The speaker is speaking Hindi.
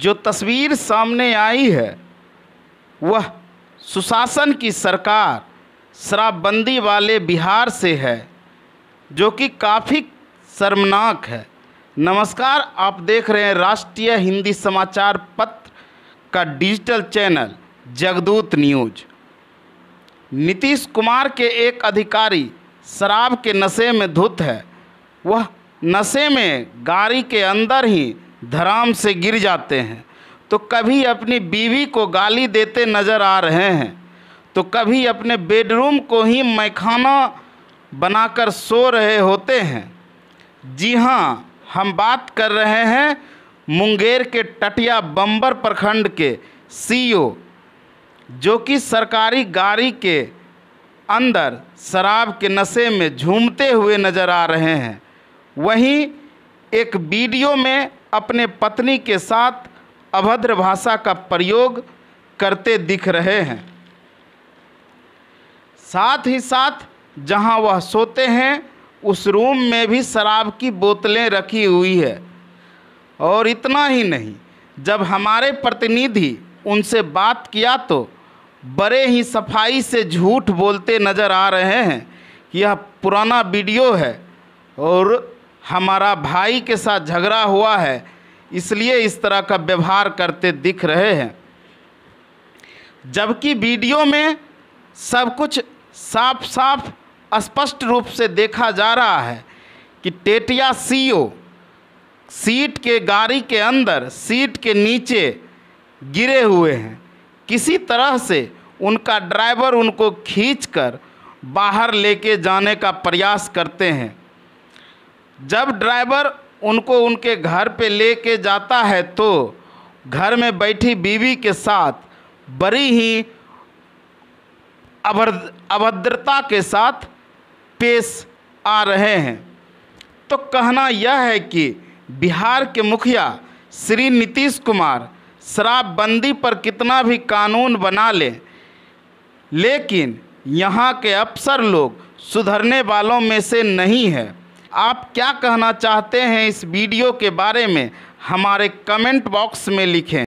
जो तस्वीर सामने आई है वह सुशासन की सरकार शराबबंदी वाले बिहार से है जो कि काफ़ी शर्मनाक है नमस्कार आप देख रहे हैं राष्ट्रीय हिंदी समाचार पत्र का digital channel Jagdoot news Nitish Kumar के एक अधिकारी शराब के नशे में धुत है वह नशे में गाड़ी के अंदर ही धराम से गिर जाते हैं तो कभी अपनी बीवी को गाली देते नज़र आ रहे हैं तो कभी अपने बेडरूम को ही मैखाना बनाकर सो रहे होते हैं जी हाँ हम बात कर रहे हैं मुंगेर के टटिया बम्बर प्रखंड के सीईओ जो कि सरकारी गाड़ी के अंदर शराब के नशे में झूमते हुए नज़र आ रहे हैं वहीं एक वीडियो में अपने पत्नी के साथ अभद्र भाषा का प्रयोग करते दिख रहे हैं साथ ही साथ जहां वह सोते हैं उस रूम में भी शराब की बोतलें रखी हुई है और इतना ही नहीं जब हमारे प्रतिनिधि उनसे बात किया तो बड़े ही सफाई से झूठ बोलते नज़र आ रहे हैं यह पुराना वीडियो है और हमारा भाई के साथ झगड़ा हुआ है इसलिए इस तरह का व्यवहार करते दिख रहे हैं जबकि वीडियो में सब कुछ साफ साफ स्पष्ट रूप से देखा जा रहा है कि टेटिया सीओ सीट के गाड़ी के अंदर सीट के नीचे गिरे हुए हैं किसी तरह से उनका ड्राइवर उनको खींचकर बाहर लेके जाने का प्रयास करते हैं जब ड्राइवर उनको उनके घर पे लेके जाता है तो घर में बैठी बीवी के साथ बड़ी ही अभद्रता के साथ पेश आ रहे हैं तो कहना यह है कि बिहार के मुखिया श्री नीतीश कुमार शराबबंदी पर कितना भी कानून बना ले, लेकिन यहाँ के अफसर लोग सुधरने वालों में से नहीं है आप क्या कहना चाहते हैं इस वीडियो के बारे में हमारे कमेंट बॉक्स में लिखें